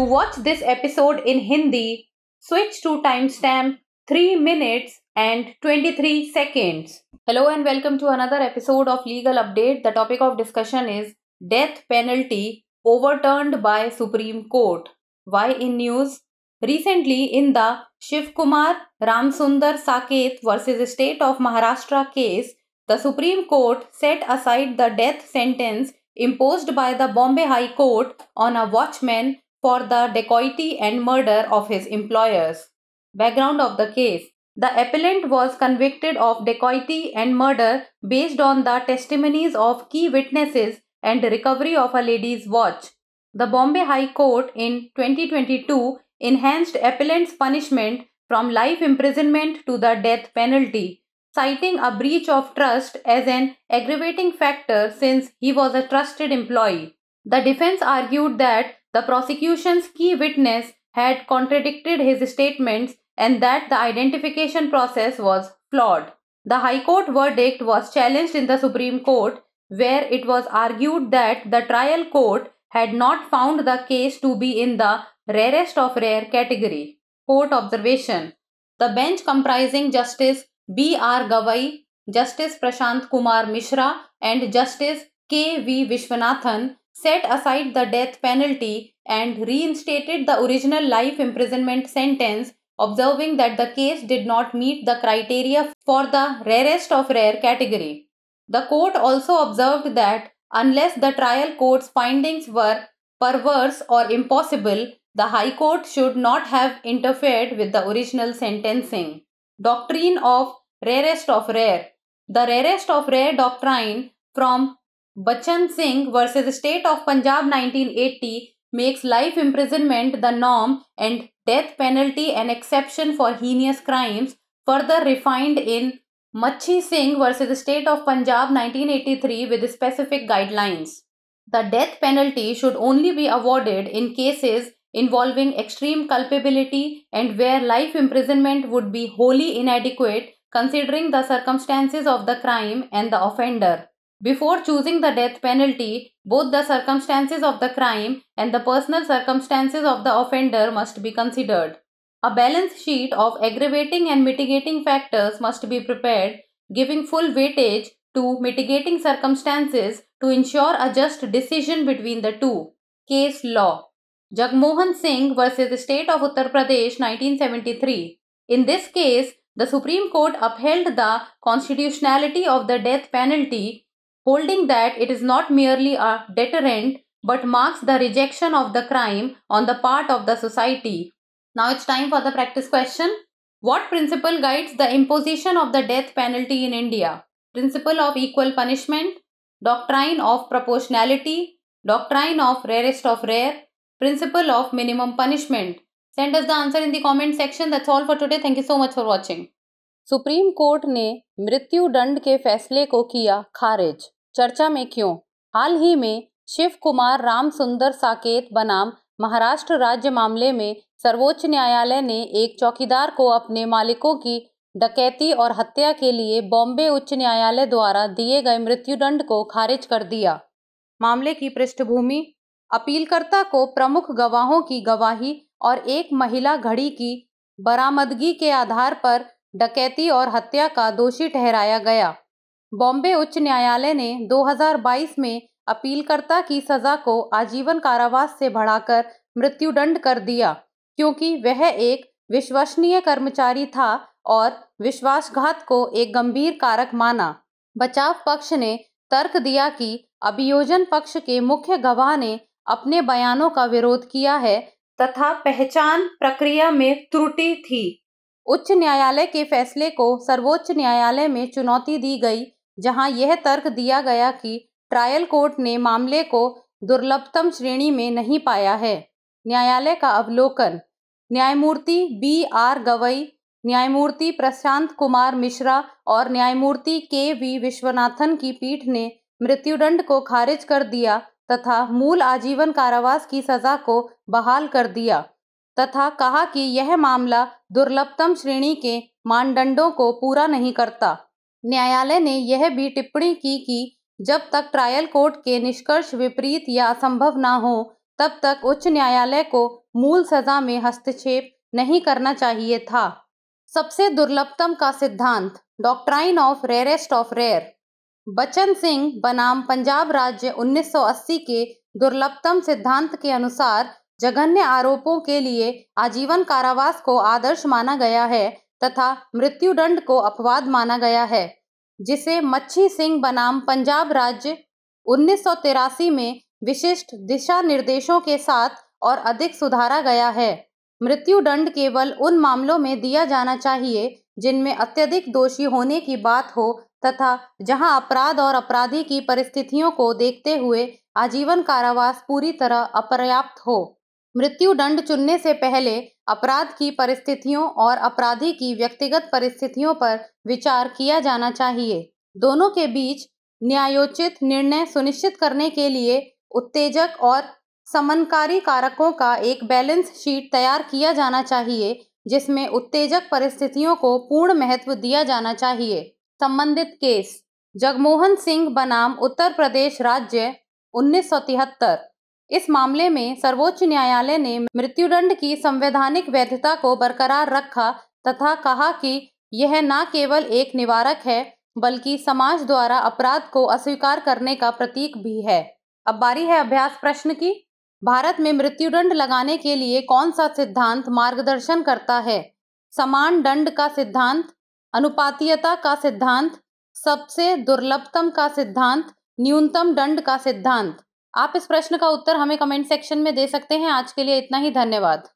To watch this episode in Hindi, switch to timestamp 3 minutes and 23 seconds. Hello and welcome to another episode of Legal Update. The topic of discussion is death penalty overturned by Supreme Court. Why in news? Recently in the Shiv Kumar Ramsundar Saket versus State of Maharashtra case, the Supreme Court set aside the death sentence imposed by the Bombay High Court on a watchman for the dacoity and murder of his employers. Background of the case The appellant was convicted of dacoity and murder based on the testimonies of key witnesses and recovery of a lady's watch. The Bombay High Court in 2022 enhanced appellant's punishment from life imprisonment to the death penalty, citing a breach of trust as an aggravating factor since he was a trusted employee. The defense argued that the prosecution's key witness had contradicted his statements and that the identification process was flawed. The High Court verdict was challenged in the Supreme Court, where it was argued that the trial court had not found the case to be in the rarest of rare category. Court observation The bench comprising Justice B. R. Gawai, Justice Prashant Kumar Mishra, and Justice K. V. Vishwanathan set aside the death penalty and reinstated the original life imprisonment sentence, observing that the case did not meet the criteria for the rarest of rare category. The court also observed that unless the trial court's findings were perverse or impossible, the High Court should not have interfered with the original sentencing. Doctrine of rarest of rare. The rarest of rare doctrine from Bachchan Singh versus State of Punjab 1980 makes life imprisonment the norm and death penalty an exception for heinous crimes, further refined in Machi Singh versus State of Punjab 1983 with specific guidelines. The death penalty should only be awarded in cases involving extreme culpability and where life imprisonment would be wholly inadequate considering the circumstances of the crime and the offender. Before choosing the death penalty, both the circumstances of the crime and the personal circumstances of the offender must be considered. A balance sheet of aggravating and mitigating factors must be prepared, giving full weightage to mitigating circumstances to ensure a just decision between the two. Case Law Jagmohan Singh v. State of Uttar Pradesh 1973. In this case, the Supreme Court upheld the constitutionality of the death penalty holding that it is not merely a deterrent but marks the rejection of the crime on the part of the society. Now it's time for the practice question. What principle guides the imposition of the death penalty in India? Principle of equal punishment, doctrine of proportionality, doctrine of rarest of rare, principle of minimum punishment. Send us the answer in the comment section. That's all for today. Thank you so much for watching. Supreme Court ne मृत्यु दंड ke फैसले ko किया खारिज चर्चा में क्यों हाल ही में शिव कुमार राम सुंदर साकेत बनाम महाराष्ट्र राज्य मामले में सर्वोच्च न्यायालय ने एक चौकीदार को अपने मालिकों की डकैती और हत्या के लिए बॉम्बे उच्च न्यायालय द्वारा दिए गए मृत्युदंड को खारिज कर दिया मामले की पृष्ठभूमि अपीलकर्ता को प्रमुख गवाहों की गवाही और एक महिला घड़ी की बरामदगी के आधार पर डकैती और हत्या का दोषी ठहराया गया बॉम्बे उच्च न्यायालय ने 2022 में अपीलकर्ता की सजा को आजीवन कारावास से बढ़ाकर मृत्युदंड कर दिया क्योंकि वह एक विश्वसनीय कर्मचारी था और विश्वासघात को एक गंभीर कारक माना बचाव पक्ष ने तर्क दिया कि अभियोजन पक्ष के मुख्य गवाह ने अपने बयानों का विरोध किया है तथा पहचान प्रक्रिया में त्रुटि थी उच्च न्यायालय के फैसले को सर्वोच्च न्यायालय में चुनौती दी गई जहां यह तर्क दिया गया कि ट्रायल कोर्ट ने मामले को दुर्लभतम श्रेणी में नहीं पाया है न्यायालय का अवलोकन न्यायमूर्ति बी आर गवई न्यायमूर्ति प्रशांत कुमार मिश्रा और न्यायमूर्ति के वी विश्वनाथन की पीठ ने मृत्युदंड को खारिज कर दिया तथा मूल आजीवन कारावास की सजा को बहाल कर दिया तथा कहा कि यह मामला दुर्लभतम श्रेणी के मानदंडों को पूरा नहीं करता न्यायालय ने यह भी टिप्पणी की कि जब तक ट्रायल कोर्ट के निष्कर्ष विपरीत या असंभव न हो तब तक उच्च न्यायालय को मूल सजा में हस्तक्षेप नहीं करना चाहिए था सबसे दुर्लभतम का सिद्धांत doctrine of rarest of rare Bachan Singh बनाम पंजाब राज्य 1980 के दुर्लभतम सिद्धांत के अनुसार जघन्य आरोपों के लिए आजीवन कारावास को आदर्श माना गया है तथा मृत्युदंड को अपवाद माना गया है जिसे मच्छी सिंह बनाम पंजाब राज्य उन्नीस में विशिष्ट दिशा निर्देशों के साथ और अधिक सुधारा गया है मृत्युदंड केवल उन मामलों में दिया जाना चाहिए जिनमें अत्यधिक दोषी होने की बात हो तथा जहां अपराध और अपराधी की परिस्थितियों को देखते हुए आजीवन कारावास पूरी तरह अपर्याप्त हो मृत्यु दंड चुनने से पहले अपराध की परिस्थितियों और अपराधी की व्यक्तिगत परिस्थितियों पर विचार किया जाना चाहिए दोनों के बीच न्यायोचित निर्णय सुनिश्चित करने के लिए उत्तेजक और समनकारी कारकों का एक बैलेंस शीट तैयार किया जाना चाहिए जिसमें उत्तेजक परिस्थितियों को पूर्ण महत्व दिया जाना चाहिए संबंधित केस जगमोहन सिंह बनाम उत्तर प्रदेश राज्य उन्नीस इस मामले में सर्वोच्च न्यायालय ने मृत्युदंड की संवैधानिक वैधता को बरकरार रखा तथा कहा कि यह न केवल एक निवारक है बल्कि समाज द्वारा अपराध को अस्वीकार करने का प्रतीक भी है अब बारी है अभ्यास प्रश्न की भारत में मृत्युदंड लगाने के लिए कौन सा सिद्धांत मार्गदर्शन करता है समान दंड का सिद्धांत अनुपातीयता का सिद्धांत सबसे दुर्लभतम का सिद्धांत न्यूनतम दंड का सिद्धांत आप इस प्रश्न का उत्तर हमें कमेंट सेक्शन में दे सकते हैं आज के लिए इतना ही धन्यवाद